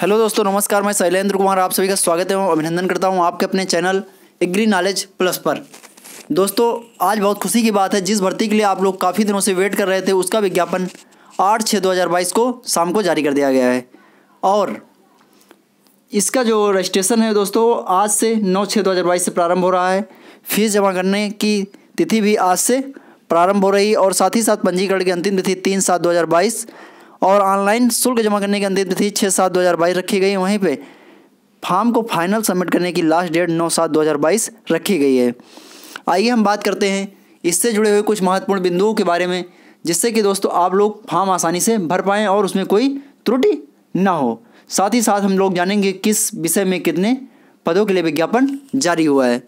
hello दोस्तों नमस्कार मैं शैलेंद्र कुमार आप सभी का स्वागत है अभिनंदन करता हूँ आपके अपने चैनल एग्री नॉलेज प्लस पर दोस्तों आज बहुत खुशी की बात है जिस भर्ती के लिए आप लोग काफ़ी दिनों से वेट कर रहे थे उसका विज्ञापन आठ छः दो हज़ार बाईस को शाम को जारी कर दिया गया है और इसका जो रजिस्ट्रेशन है दोस्तों आज से नौ छः दो हज़ार बाईस से प्रारंभ हो रहा है फीस जमा करने की तिथि भी आज से प्रारंभ हो रही और साथ ही साथ पंजीकरण की अंतिम तिथि तीन सात दो हज़ार बाईस और ऑनलाइन शुल्क जमा करने की अंतिम तिथि छः सात दो हज़ार बाईस रखी गई वहीं पर फार्म को फाइनल सबमिट करने की लास्ट डेट नौ सात दो हज़ार बाईस रखी गई है आइए हम बात करते हैं इससे जुड़े हुए कुछ महत्वपूर्ण बिंदुओं के बारे में जिससे कि दोस्तों आप लोग फार्म आसानी से भर पाएँ और उसमें कोई त्रुटि ना हो साथ ही साथ हम लोग जानेंगे किस विषय में कितने पदों के लिए विज्ञापन जारी हुआ है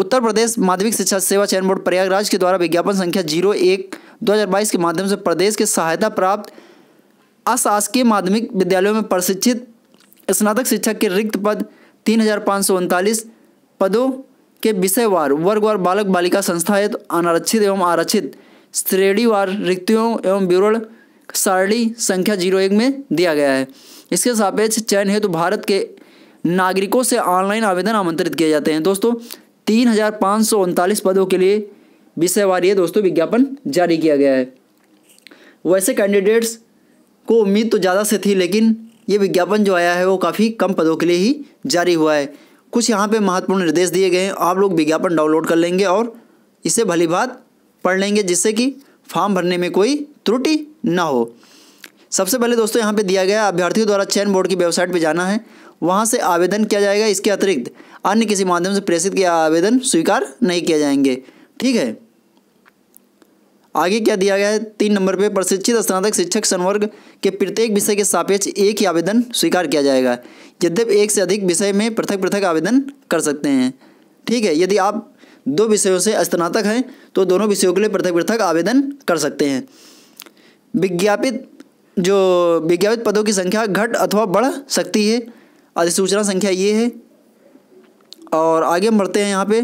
उत्तर प्रदेश माध्यमिक शिक्षा सेवा चयन बोर्ड प्रयागराज के द्वारा विज्ञापन संख्या जीरो एक दो हज़ार बाईस के माध्यम से प्रदेश के सहायता प्राप्त अशासकीय माध्यमिक विद्यालयों में प्रशिक्षित स्नातक शिक्षक के रिक्त पद तीन हजार पाँच सौ उनतालीस पदों के विषयवार वर्गवार बालक बालिका संस्था हेतु तो अनारक्षित एवं आरक्षित श्रेणीवार रिक्तियों एवं विवरण सारणी संख्या जीरो एक में दिया गया है इसके सापेक्ष चयन हेतु तो भारत के नागरिकों से ऑनलाइन आवेदन आमंत्रित किए जाते हैं दोस्तों तीन हजार पाँच सौ उनतालीस पदों के लिए विषयवार ये दोस्तों विज्ञापन जारी किया गया है वैसे कैंडिडेट्स को उम्मीद तो ज़्यादा से थी लेकिन ये विज्ञापन जो आया है वो काफ़ी कम पदों के लिए ही जारी हुआ है कुछ यहाँ पे महत्वपूर्ण निर्देश दिए गए हैं आप लोग विज्ञापन डाउनलोड कर लेंगे और इसे भली भात पढ़ लेंगे जिससे कि फॉर्म भरने में कोई त्रुटि ना हो सबसे पहले दोस्तों यहाँ पे दिया गया अभ्यर्थियों द्वारा चयन बोर्ड की वेबसाइट पे जाना है वहाँ से आवेदन किया जाएगा इसके अतिरिक्त अन्य किसी माध्यम से प्रेषित किया आवेदन स्वीकार नहीं किया जाएंगे ठीक है आगे क्या दिया गया है तीन नंबर पे प्रशिक्षित स्नातक शिक्षक संवर्ग के प्रत्येक विषय के सापेक्ष एक ही आवेदन स्वीकार किया जाएगा यद्यपि एक से अधिक विषय में पृथक पृथक आवेदन कर सकते हैं ठीक है यदि आप दो विषयों से स्नातक हैं तो दोनों विषयों के लिए पृथक पृथक आवेदन कर सकते हैं विज्ञापित जो विज्ञापित पदों की संख्या घट अथवा बढ़ सकती है अधिसूचना संख्या ये है और आगे हम बढ़ते हैं यहाँ पे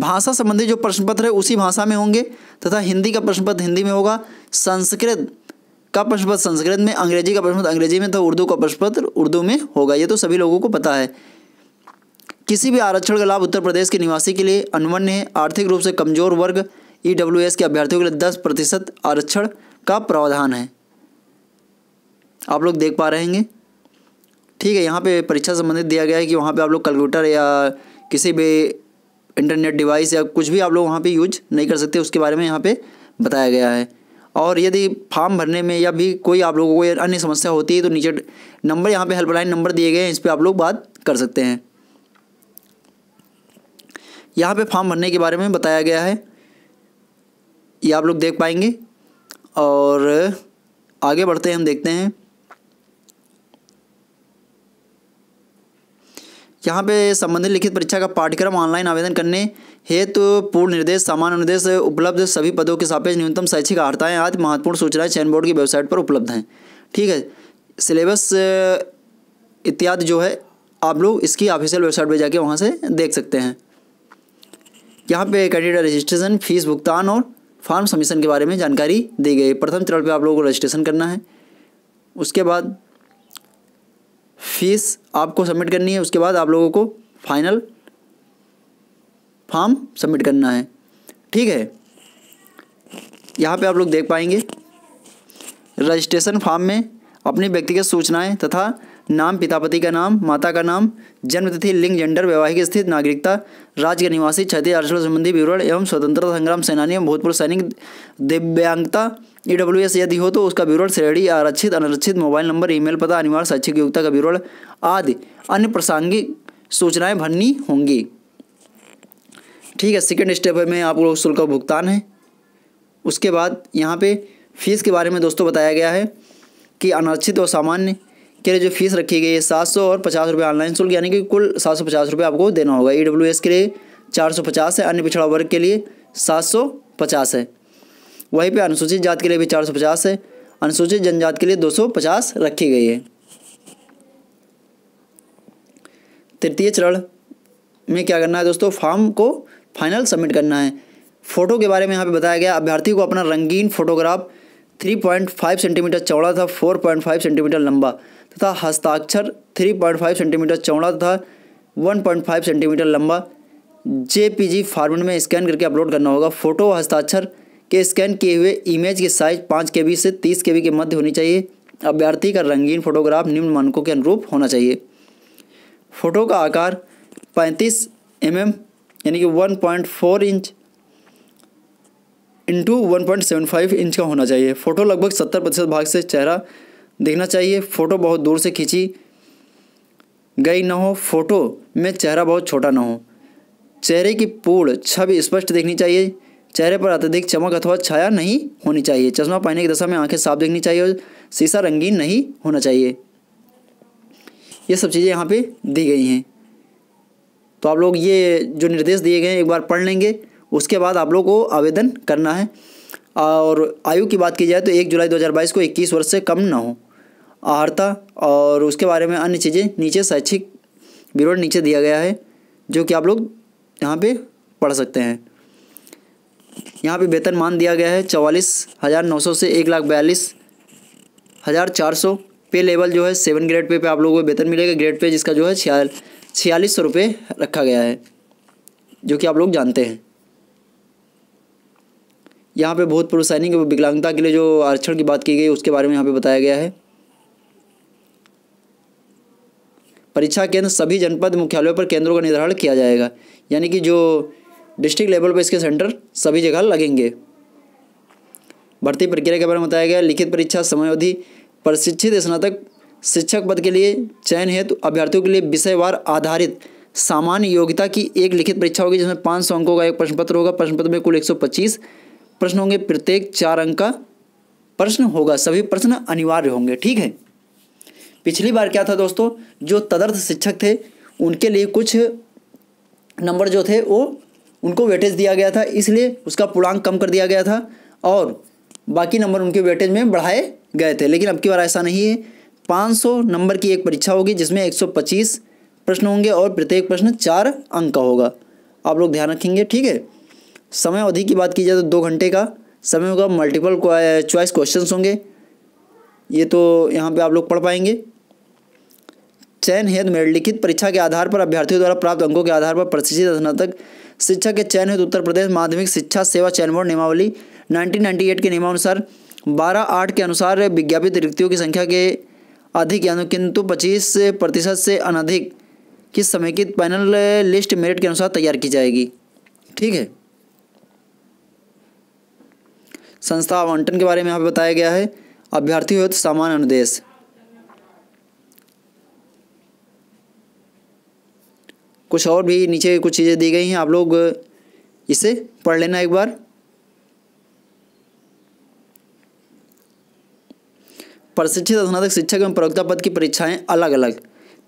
भाषा संबंधी जो प्रश्न पत्र है उसी भाषा में होंगे तथा हिंदी का प्रश्न पत्र हिंदी में होगा संस्कृत का प्रश्न पत्र संस्कृत में अंग्रेजी का प्रश्न पत्र अंग्रेजी में तथा उर्दू का प्रश्न पत्र उर्दू में होगा ये तो सभी लोगों को पता है किसी भी आरक्षण का लाभ उत्तर प्रदेश के निवासी के लिए अनवन्य है आर्थिक रूप से कमजोर वर्ग ई e के अभ्यर्थियों के लिए दस प्रतिशत आरक्षण का प्रावधान है आप लोग देख पा रहेंगे ठीक है यहाँ पे परीक्षा संबंधित दिया गया है कि वहाँ पे आप लोग कैलकुलेटर या किसी भी इंटरनेट डिवाइस या कुछ भी आप लोग वहाँ पे यूज नहीं कर सकते उसके बारे में यहाँ पे बताया गया है और यदि फॉर्म भरने में या भी कोई आप लोगों को अन्य समस्या होती है तो नीचे नंबर यहाँ पे हेल्पलाइन नंबर दिए गए हैं इस पर आप लोग बात कर सकते हैं यहाँ पे फॉर्म भरने के बारे में बताया गया है ये आप लोग देख पाएंगे और आगे बढ़ते हैं हम देखते हैं यहाँ पे संबंधित लिखित परीक्षा का पाठ्यक्रम ऑनलाइन आवेदन करने हेतु तो पूर्ण निर्देश सामान्य निर्देश उपलब्ध सभी पदों के सापेक्ष न्यूनतम शैक्षिक आर्ताएँ आदि महत्वपूर्ण सूचनाएँ चयन बोर्ड की वेबसाइट पर उपलब्ध हैं ठीक है सिलेबस इत्यादि जो है आप लोग इसकी ऑफिशियल वेबसाइट पर जाके वहाँ से देख सकते हैं यहाँ पे कैंडिडेट रजिस्ट्रेशन फीस भुगतान और फॉर्म सबमिशन के बारे में जानकारी दी गई प्रथम चरण पे आप लोगों को रजिस्ट्रेशन करना है उसके बाद फीस आपको सबमिट करनी है उसके बाद आप लोगों को फाइनल फॉर्म सबमिट करना है ठीक है यहाँ पे आप लोग देख पाएंगे रजिस्ट्रेशन फॉर्म में अपनी व्यक्तिगत सूचनाएं तथा नाम पिता पति का नाम माता का नाम जन्म तिथि लिंग जेंडर वैवाहिक स्थिति नागरिकता राज्य के निवासी क्षति आरक्षण संबंधी विवरण एवं स्वतंत्रता संग्राम सेनानी एवं भूतपूर्व सैनिक दिव्यांगता ई डब्ल्यू एस यदि हो तो उसका विवरण श्रेणी आरक्षित अनारक्षित मोबाइल नंबर ईमेल पता अनिवार्य शैक्षिक योग्यता का विवरण आदि अन्य प्रासंगिक सूचनाएं भरनी होंगी ठीक है सेकेंड स्टेप में आप लोग शुल्क का भुगतान है उसके बाद यहाँ पे फीस के बारे में दोस्तों बताया गया है कि अनारक्षित और सामान्य के लिए जो फीस रखी गई है सात सौ और पचास रुपये ऑनलाइन शुल्क यानी कि कुल सात सौ पचास रुपये आपको देना होगा ई डब्ल्यू एस के लिए चार सौ पचास है अन्य पिछड़ा वर्ग के लिए सात सौ पचास है वहीं पे अनुसूचित जात के लिए भी चार सौ पचास है अनुसूचित जनजात के लिए दो सौ पचास रखी गई है तृतीय चरण में क्या करना है दोस्तों फॉर्म को फाइनल सबमिट करना है फ़ोटो के बारे में यहाँ पे बताया गया अभ्यर्थी को अपना रंगीन photograph three point five centimetre चौड़ा था फोर पॉइंट फाइव सेंटीमीटर लंबा तथा हस्ताक्षर थ्री पॉइंट फाइव सेंटीमीटर चौड़ा था वन पॉइंट फाइव सेंटीमीटर लंबा जी फॉर्मेट में स्कैन करके अपलोड करना होगा फ़ोटो हस्ताक्षर के स्कैन किए हुए इमेज की साइज पाँच के से तीस के के मध्य होनी चाहिए अभ्यर्थी का रंगीन फोटोग्राफ निम्न मानकों के अनुरूप होना चाहिए फोटो का आकार 35 एम एम यानी कि 1.4 इंच इंटू 1.75 इंच का होना चाहिए फ़ोटो लगभग 70 प्रतिशत भाग से चेहरा दिखना चाहिए फ़ोटो बहुत दूर से खींची गई ना हो फ़ोटो में चेहरा बहुत छोटा ना हो चेहरे की पूर्ण छवि स्पष्ट दिखनी चाहिए चेहरे पर अत्यधिक चमक अथवा छाया नहीं होनी चाहिए चश्मा पहनने की दशा में आंखें साफ देखनी चाहिए और शीशा रंगीन नहीं होना चाहिए ये सब चीज़ें यहाँ पे दी गई हैं तो आप लोग ये जो निर्देश दिए गए हैं एक बार पढ़ लेंगे उसके बाद आप लोग को आवेदन करना है और आयु की बात की जाए तो एक जुलाई 2022 को 21 वर्ष से कम ना हो आहारता और उसके बारे में अन्य चीज़ें नीचे शैक्षिक विवरण नीचे दिया गया है जो कि आप लोग यहाँ पे पढ़ सकते हैं यहाँ पे वेतन मान दिया गया है चवालीस हज़ार नौ सौ से एक लाख बयालीस हज़ार चार सौ पे लेवल जो है सेवन ग्रेड पे पे आप लोगों को वेतन मिलेगा ग्रेड पे जिसका जो है छियालीस सौ रुपये रखा गया है जो कि आप लोग जानते हैं यहाँ पे बहुत प्रोत्साहनिक सैनिक विकलांगता के लिए जो आरक्षण की बात की गई उसके बारे में यहाँ पे बताया गया है परीक्षा केंद्र सभी जनपद मुख्यालयों पर केंद्रों का निर्धारण किया जाएगा यानी कि जो डिस्ट्रिक्ट लेवल पर इसके सेंटर सभी जगह लगेंगे भर्ती प्रक्रिया के बारे में बताया गया लिखित परीक्षा समयावधि प्रशिक्षित स्नातक शिक्षक पद के लिए चयन हेतु अभ्यर्थियों के लिए विषयवार आधारित सामान्य योग्यता की एक लिखित परीक्षा होगी जिसमें पाँच सौ अंकों का एक प्रश्न पत्र होगा प्रश्न पत्र में कुल एक सौ पच्चीस प्रश्न होंगे प्रत्येक चार अंक का प्रश्न होगा सभी प्रश्न अनिवार्य होंगे ठीक है पिछली बार क्या था दोस्तों जो तदर्थ शिक्षक थे उनके लिए कुछ नंबर जो थे वो उनको वेटेज दिया गया था इसलिए उसका पूर्णांक कम कर दिया गया था और बाकी नंबर उनके वेटेज में बढ़ाए गए थे लेकिन अब की बार ऐसा नहीं है 500 नंबर की एक परीक्षा होगी जिसमें 125 प्रश्न होंगे और प्रत्येक प्रश्न चार अंक का होगा आप लोग ध्यान रखेंगे ठीक है समय अवधि की बात की जाए तो दो घंटे का समय होगा मल्टीपल चॉइस क्वेश्चंस होंगे ये तो यहाँ पे आप लोग पढ़ पाएंगे चयन हेतु निम्नलिखित लिखित परीक्षा के आधार पर अभ्यर्थियों द्वारा प्राप्त अंकों के आधार पर प्रतिशत स्नातक शिक्षा के चयन हेतु उत्तर प्रदेश माध्यमिक शिक्षा सेवा चयन बोर्ड नियमावली 1998 के नियमानुसार 12 आठ के अनुसार विज्ञापित रिक्तियों की संख्या के अधिक यानी किंतु 25 प्रतिशत से अनधिक की समेकित पैनल लिस्ट मेरिट के अनुसार तैयार की जाएगी ठीक है संस्था आवंटन के बारे में यहाँ पर बताया गया है अभ्यर्थी हो तो सामान्य अनुदेश कुछ और भी नीचे कुछ चीज़ें दी गई हैं आप लोग इसे पढ़ लेना एक बार प्रशिक्षित स्नातक शिक्षक एवं प्रवक्ता पद की परीक्षाएं अलग अलग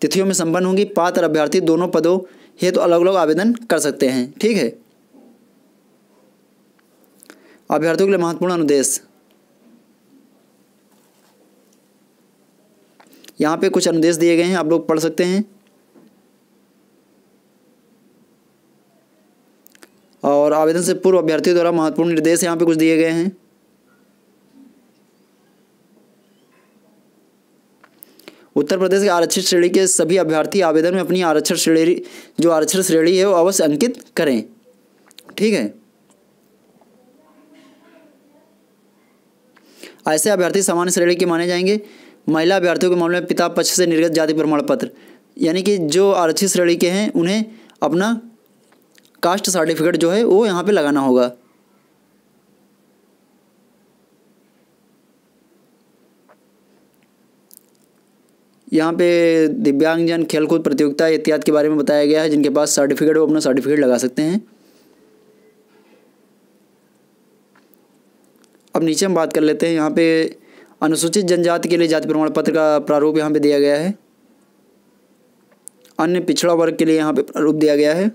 तिथियों में संपन्न होंगी पात्र अभ्यर्थी दोनों पदों हेतु तो अलग अलग आवेदन कर सकते हैं ठीक है अभ्यर्थियों के लिए महत्वपूर्ण अनुदेश यहाँ पे कुछ अनुदेश दिए गए हैं आप लोग पढ़ सकते हैं आवेदन से पूर्व अभ्यर्थी द्वारा महत्वपूर्ण निर्देश यहाँ पे कुछ दिए गए हैं उत्तर प्रदेश के आरक्षित श्रेणी के सभी अभ्यर्थी आवेदन में अपनी आरक्षण श्रेणी जो आरक्षण श्रेणी है वो अवश्य अंकित करें ठीक है ऐसे अभ्यर्थी सामान्य श्रेणी के माने जाएंगे महिला अभ्यर्थियों के मामले में पिता पक्ष से निर्गत जाति प्रमाण पत्र यानी कि जो आरक्षित श्रेणी के हैं उन्हें अपना कास्ट सर्टिफिकेट जो है वो यहाँ पे लगाना होगा यहाँ पे दिव्यांगजन खेलकूद प्रतियोगिता इत्यादि के बारे में बताया गया है जिनके पास सर्टिफिकेट वो अपना सर्टिफिकेट लगा सकते हैं अब नीचे हम बात कर लेते हैं यहाँ पे अनुसूचित जनजाति के लिए जाति प्रमाण पत्र का प्रारूप यहाँ पे दिया गया है अन्य पिछड़ा वर्ग के लिए यहाँ पे प्रारूप दिया गया है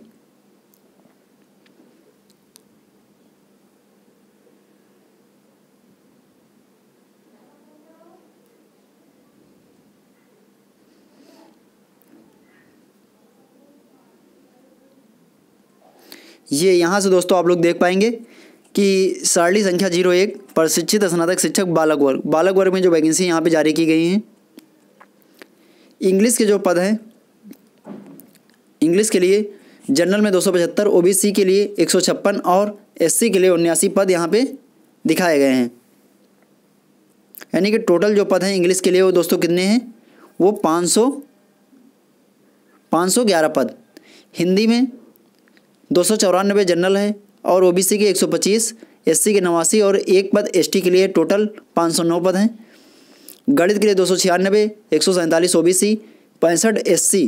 ये यहाँ से दोस्तों आप लोग देख पाएंगे कि सारणी संख्या जीरो एक पर शिक्षित स्नातक शिक्षक बालक वर्ग बालक वर्ग में जो वैकेंसी यहाँ पे जारी की गई हैं इंग्लिश के जो पद हैं इंग्लिश के लिए जनरल में दो सौ पचहत्तर सी के लिए एक सौ छप्पन और सी के लिए उन्यासी पद यहाँ पे दिखाए गए हैं यानी कि टोटल जो पद हैं इंग्लिश के लिए वो दोस्तों कितने हैं वो पाँच सौ पाँच सौ ग्यारह पद हिंदी में दो सौ चौरानबे जनरल है और ओबीसी के एस एससी के नवासी और एक पद एसटी के लिए टोटल 509 पद हैं गणित के लिए दो सौ छियानबे एक सौ सैंतालीस ओ बी सी पैंसठ एस सी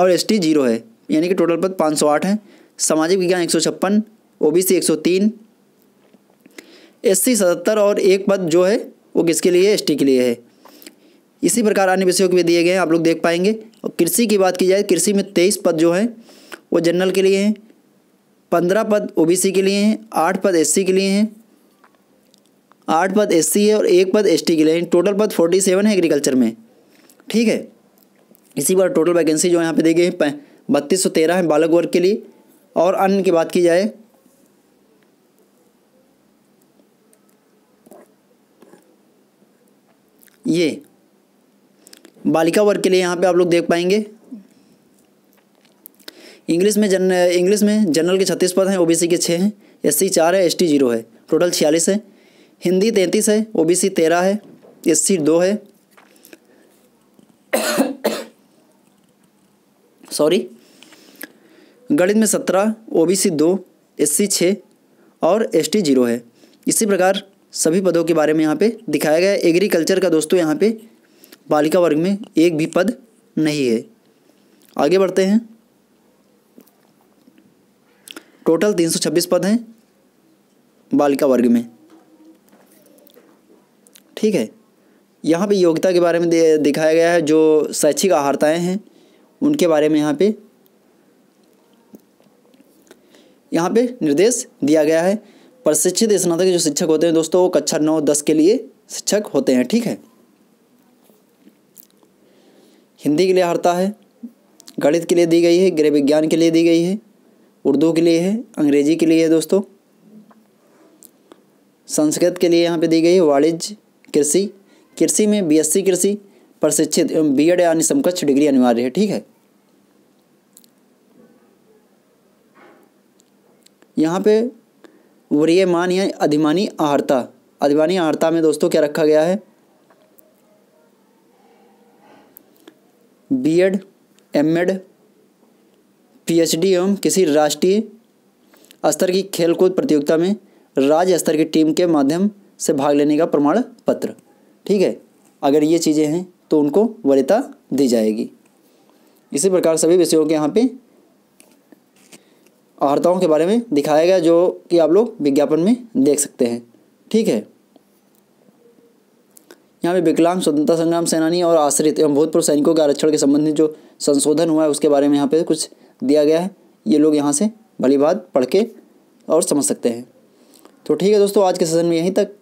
और एस टी जीरो है यानी कि टोटल पद पाँच सौ आठ हैं सामाजिक विज्ञान एक सौ छप्पन ओ बी सी एक सौ तीन एस सी सतहत्तर और एक पद जो है वो किसके लिए एस टी के लिए है इसी प्रकार अन्य विषयों के भी दिए गए हैं आप लोग देख पाएंगे और कृषि की बात की जाए कृषि में तेईस पद जो हैं वो जनरल के लिए हैं पंद्रह पद ओबीसी के लिए हैं आठ पद एससी के लिए हैं आठ पद एससी है और एक पद एसटी के लिए टोटल पद फोर्टी सेवन है एग्रीकल्चर में ठीक है इसी बार टोटल वैकेंसी जो यहाँ पे दी गई है बत्तीस सौ तेरह है बालक वर्ग के लिए और अन्य की बात की जाए ये बालिका वर्ग के लिए यहाँ पे आप लोग देख पाएंगे इंग्लिश में जन इंग्लिश में जनरल के छत्तीस पद हैं ओ के छः हैं एस सी चार है एस टी जीरो है टोटल छियालीस है हिंदी तैंतीस है ओ बी सी तेरह है एस सी दो है सॉरी गणित में सत्रह ओ बी सी दो एस सी छः और एस टी जीरो है इसी प्रकार सभी पदों के बारे में यहाँ पे दिखाया गया है एग्रीकल्चर का दोस्तों यहाँ पे बालिका वर्ग में एक भी पद नहीं है आगे बढ़ते हैं टोटल 326 पद हैं बालिका वर्ग में ठीक है यहाँ पे योग्यता के बारे में दिखाया गया है जो शैक्षिक आहारताएँ हैं उनके बारे में यहाँ पे यहाँ पे निर्देश दिया गया है प्रशिक्षित स्नातक जो शिक्षक होते हैं दोस्तों वो कक्षा नौ दस के लिए शिक्षक होते हैं ठीक है हिंदी के लिए आहारता है गणित के लिए दी गई है गृह विज्ञान के लिए दी गई है उर्दू के लिए है अंग्रेजी के लिए है दोस्तों संस्कृत के लिए यहाँ पे दी गई है वाणिज्य कृषि कृषि में बीएससी कृषि प्रशिक्षित एवं बी एड यानी समकक्ष डिग्री अनिवार्य है ठीक है यहाँ पे वरीयमान या अधिमानी आहर्ता अधिमानी आहर्ता में दोस्तों क्या रखा गया है बीएड एमएड पीएचडी एवं किसी राष्ट्रीय स्तर की खेलकूद प्रतियोगिता में राज्य स्तर की टीम के माध्यम से भाग लेने का प्रमाण पत्र ठीक है अगर ये चीज़ें हैं तो उनको वरीयता दी जाएगी इसी प्रकार सभी विषयों के यहाँ पे आहर्ताओं के बारे में दिखाया गया जो कि आप लोग विज्ञापन में देख सकते हैं ठीक है यहाँ पे विकलांग स्वतंत्रता संग्राम सेनानी और आश्रित एवं भूतपूर्व सैनिकों के आरक्षण के संबंध में जो संशोधन हुआ है उसके बारे में यहाँ पे कुछ दिया गया है ये लोग यहाँ से भली बात पढ़ के और समझ सकते हैं तो ठीक है दोस्तों आज के सेशन में यहीं तक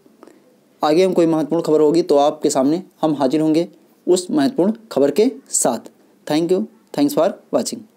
आगे हम कोई महत्वपूर्ण खबर होगी तो आपके सामने हम हाजिर होंगे उस महत्वपूर्ण खबर के साथ thank you thanks for watching